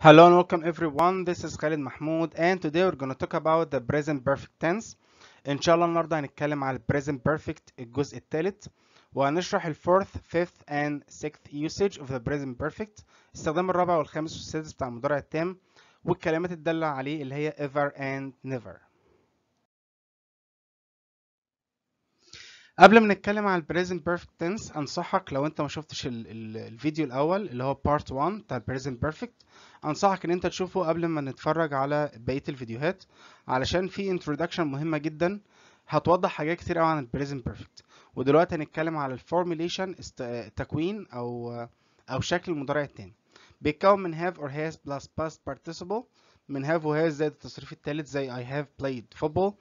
Hello and welcome everyone. This is Khalid Mahmoud and today we're going to talk about the present perfect tense. ان شاء الله النهارده هنتكلم على present perfect الجزء الثالث وهنشرح ال fourth, fifth and sixth usage of the present perfect استخدام الرابع والخامس والسادس بتاع المضارع التام والكلمات الدالة عليه اللي هي ever and never. قبل ما نتكلم على البريزنت بيرفكت تنس انصحك لو انت ما شفتش ال ال الفيديو الاول اللي هو بارت 1 بتاع البريزنت بيرفكت انصحك ان انت تشوفه قبل ما نتفرج على بقيه الفيديوهات علشان في انترودكشن مهمه جدا هتوضح حاجات كتير قوي عن البريزنت بيرفكت ودلوقتي هنتكلم على الفورميليشن تكوين او او شكل المضارع التاني بيتكون من have or has plus past participle من have و has زائد التصريف التالت زي I have played football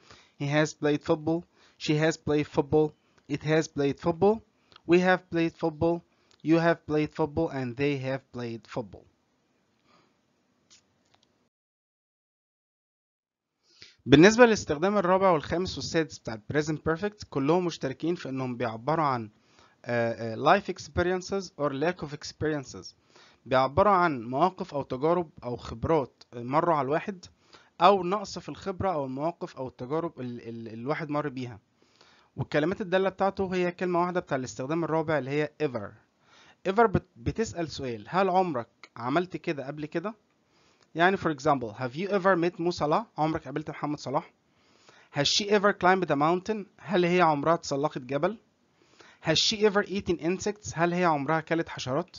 he has played football she has played football It has played football. We have played football. You have played football and they have played football. بالنسبة للاستخدام الرابع والخامس والسادس بتاع present perfect كلهم مشتركين في انهم بيعبروا عن آه، آه، life experiences or lack of experiences بيعبروا عن مواقف او تجارب او خبرات مروا على الواحد او نقص في الخبرة او المواقف او التجارب اللي الواحد مر بيها والكلمات الدالة بتاعته هي كلمة واحدة بتاع الاستخدام الرابع اللي هي ever ever بتسأل سؤال هل عمرك عملت كده قبل كده؟ يعني for example have you ever met مو صلاح؟ عمرك قابلت محمد صلاح؟ has she ever climbed a mountain؟ هل هي عمرها تسلقت جبل؟ has she ever eaten insects؟ هل هي عمرها كلت حشرات؟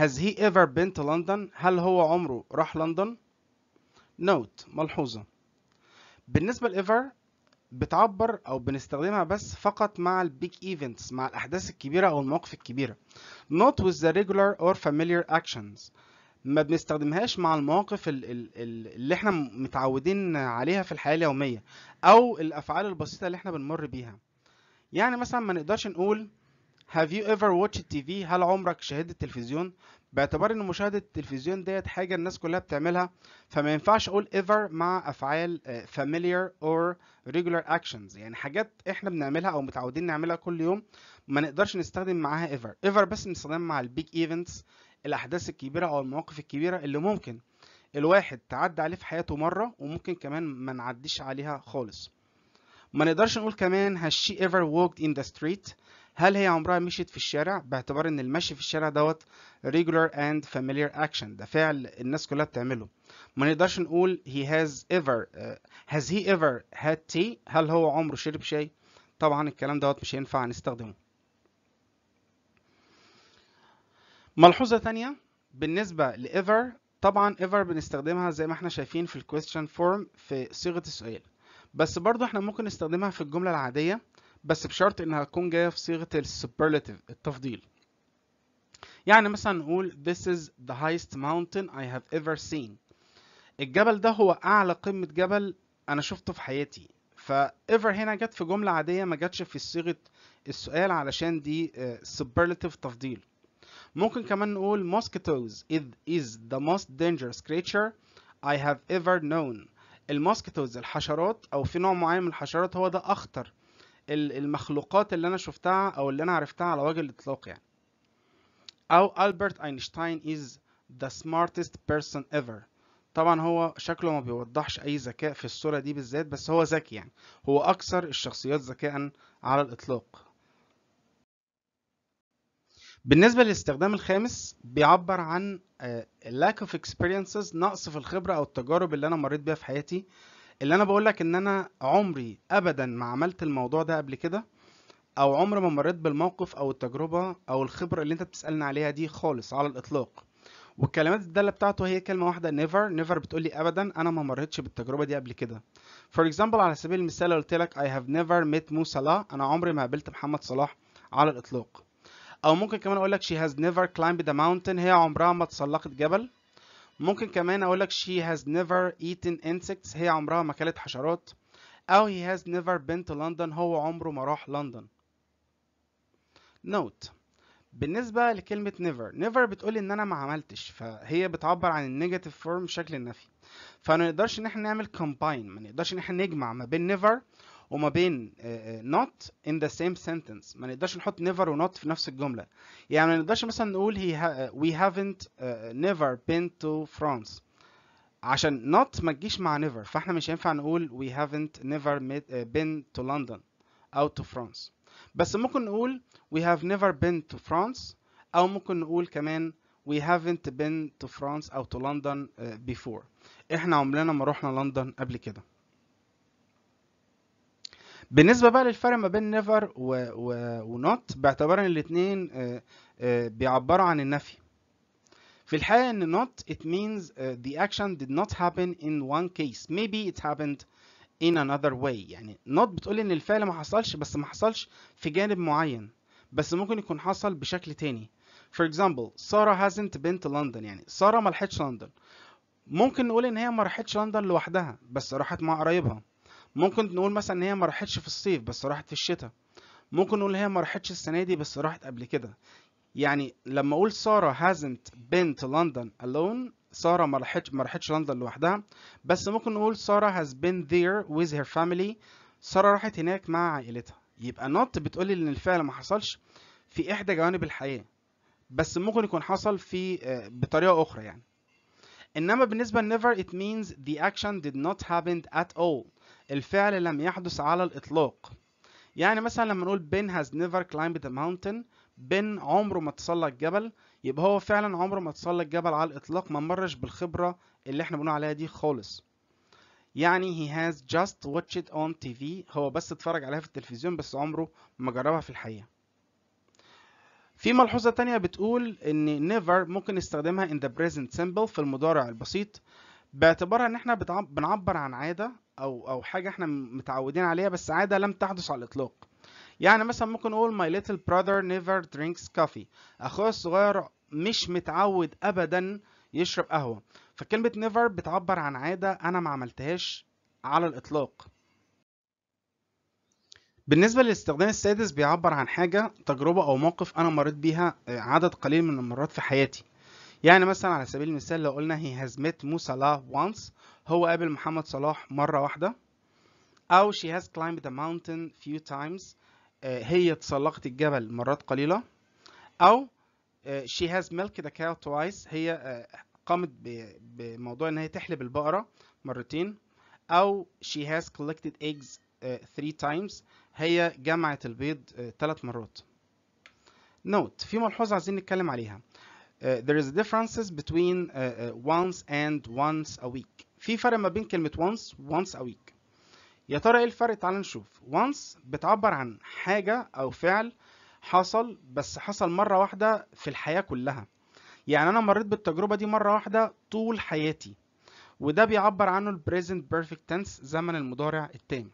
has he ever been to London؟ هل هو عمره راح لندن؟ note ملحوظة بالنسبة ل ever بتعبر او بنستخدمها بس فقط مع البيج ايفنتس مع الاحداث الكبيره او المواقف الكبيره not with the regular or familiar actions ما بنستخدمهاش مع المواقف اللي احنا متعودين عليها في الحياه اليوميه او الافعال البسيطه اللي احنا بنمر بيها يعني مثلا ما نقدرش نقول have you ever watched TV هل عمرك شاهدت التلفزيون باعتبار ان مشاهده التلفزيون ديت حاجه الناس كلها بتعملها فما ينفعش اقول ايفر مع افعال آه، familiar or regular actions يعني حاجات احنا بنعملها او متعودين نعملها كل يوم ما نقدرش نستخدم معاها ايفر ايفر بس بنستخدمها مع البيج ايفنتس الاحداث الكبيره او المواقف الكبيره اللي ممكن الواحد تعدى عليه في حياته مره وممكن كمان ما نعديش عليها خالص ما نقدرش نقول كمان has she ever walked in the street هل هي عمرها مشيت في الشارع باعتبار ان المشي في الشارع دوت regular and familiar action ده فعل الناس كلها بتعمله ما نقدرش نقول he has ever uh, has he ever had tea هل هو عمره شرب شاي طبعا الكلام دوت مش هينفع نستخدمه ملحوظة تانية بالنسبة ل ever طبعا ever بنستخدمها زي ما احنا شايفين في الكويستشن فورم في صيغة السؤال بس برضو احنا ممكن نستخدمها في الجملة العادية بس بشرط انها تكون جايه في صيغه السوبرلاتيف التفضيل يعني مثلا نقول this is the highest mountain I have ever seen الجبل ده هو اعلى قمه جبل انا شفته في حياتي ف ever هنا جت في جمله عاديه ما جتش في صيغه السؤال علشان دي آه، سوبرلاتيف تفضيل ممكن كمان نقول mosquitoes is the most dangerous creature I have ever known الماسكيتوز الحشرات او في نوع معين من الحشرات هو ده اخطر المخلوقات اللي انا شفتها او اللي انا عرفتها على وجه الاطلاق يعني او البرت اينشتاين از ذا سمارتست بيرسون ايفر طبعا هو شكله ما بيوضحش اي ذكاء في الصوره دي بالذات بس هو ذكي يعني هو اكثر الشخصيات ذكاء على الاطلاق بالنسبه للاستخدام الخامس بيعبر عن آه، lack of experiences نقص في الخبره او التجارب اللي انا مريت بيها في حياتي اللي انا بقول لك ان انا عمري ابدا ما عملت الموضوع ده قبل كده او عمر ما مريت بالموقف او التجربه او الخبره اللي انت بتسالني عليها دي خالص على الاطلاق والكلمات الداله بتاعته هي كلمه واحده نيفر نيفر بتقول لي ابدا انا ما مريتش بالتجربه دي قبل كده فور اكزامبل على سبيل المثال قلت لك اي هاف نيفر ميت مو صلاح انا عمري ما قابلت محمد صلاح على الاطلاق او ممكن كمان اقول لك she has never climbed a mountain هي عمرها ما تسلقت جبل ممكن كمان اقول لك she has never eaten insects هي عمرها ما كلت حشرات او he has never been to London هو عمره ما راح لندن note بالنسبة لكلمة never never بتقول ان انا ما عملتش فهي بتعبر عن النيجاتيف فورم بشكل النفي فما نقدرش ان احنا نعمل combine ما نقدرش ان احنا نجمع ما بين never وما بين not in the same sentence ما نقدرش نحط never و not في نفس الجملة يعني ما نقدرش مثلا نقول he ha we haven't uh, never been to France عشان not ما تجيش مع never فاحنا مش هينفع نقول we haven't never met, uh, been to London أو to France بس ممكن نقول we have never been to France أو ممكن نقول كمان we haven't been to France أو to London uh, before احنا عمرنا ما رحنا لندن قبل كده بالنسبه بقى للفرق ما بين نيفر ونوت باعتبار ان الاثنين آه، آه، بيعبروا عن النفي في الحقيقه ان not it means آه، the action did not happen in one case maybe it happened in another way يعني not بتقول ان الفعل ما حصلش بس ما حصلش في جانب معين بس ممكن يكون حصل بشكل تاني for example سارة hasn't been to London يعني سارة ما لحقتش لندن ممكن نقول ان هي ما راحتش لندن لوحدها بس راحت مع قرايبها ممكن نقول مثلا ان هي ما راحتش في الصيف بس راحت في الشتاء ممكن نقول هي ما راحتش السنه دي بس راحت قبل كده يعني لما اقول ساره hasn't been to London alone ساره ما راحتش ما راحتش لندن لوحدها بس ممكن نقول ساره has been there with her family ساره راحت هناك مع عائلتها يبقى not بتقولي ان الفعل ما حصلش في احدى جوانب الحياه بس ممكن يكون حصل في آه، بطريقه اخرى يعني انما بالنسبه never it means the action did not happen at all الفعل لم يحدث على الإطلاق يعني مثلا لما نقول بن has never climbed the mountain بن عمره ما تسلق جبل يبقى هو فعلا عمره ما تسلق جبل على الإطلاق ما مرش بالخبرة اللي احنا بنقول عليها دي خالص يعني he has just watched it on TV هو بس اتفرج عليها في التلفزيون بس عمره ما جربها في الحقيقة في ملحوظة تانية بتقول إن never ممكن نستخدمها in the present simple في المضارع البسيط باعتبارها ان احنا بنعبر عن عاده او او حاجه احنا متعودين عليها بس عاده لم تحدث على الاطلاق يعني مثلا ممكن نقول my little brother never drinks coffee اخويا الصغير مش متعود ابدا يشرب قهوه فكلمه never بتعبر عن عاده انا ما عملتهاش على الاطلاق بالنسبة للاستخدام السادس بيعبر عن حاجة تجربة أو موقف أنا مريت بيها آه، عدد قليل من المرات في حياتي يعني مثلا على سبيل المثال لو قلنا هي هاز ميت مو صلاح once هو قابل محمد صلاح مرة واحدة أو she has climbed the mountain few times آه، هي تسلقت الجبل مرات قليلة أو آه، she has milked the cow twice هي آه، قامت بموضوع إن هي تحلب البقرة مرتين أو she has collected eggs three times هي جمعت البيض ثلاث مرات. نوت في ملحوظة عايزين نتكلم عليها uh, there is differences between uh, uh, once and once a week في فرق ما بين كلمة once once a week يا ترى ايه الفرق تعال نشوف once بتعبر عن حاجة أو فعل حصل بس حصل مرة واحدة في الحياة كلها يعني أنا مريت بالتجربة دي مرة واحدة طول حياتي وده بيعبر عنه ال present perfect tense زمن المضارع التام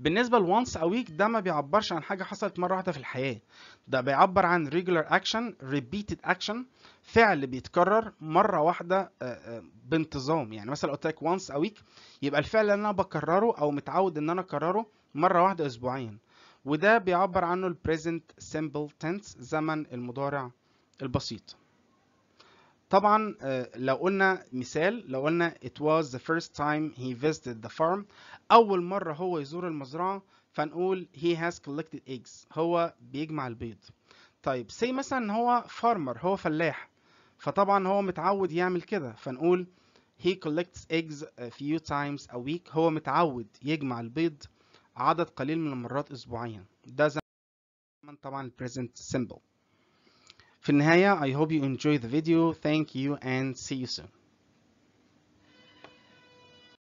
بالنسبه لونس ا ويك ده ما بيعبرش عن حاجه حصلت مره واحده في الحياه ده بيعبر عن ريجولار اكشن ريبيتد اكشن فعل بيتكرر مره واحده آه، آه، بانتظام يعني مثلا قلت لك وانس ا ويك يبقى الفعل اللي انا بكرره او متعود ان انا اكرره مره واحده اسبوعيا وده بيعبر عنه present simple tense زمن المضارع البسيط طبعا آه، لو قلنا مثال لو قلنا it was the first time he visited the farm أول مرة هو يزور المزرعة فنقول he has collected eggs هو بيجمع البيض طيب سي مثلا هو فارمر هو فلاح فطبعا هو متعود يعمل كده فنقول he collects eggs a few times a week هو متعود يجمع البيض عدد قليل من المرات أسبوعيا ده زمن طبعا present simple في النهاية I hope you enjoy the video thank you and see you soon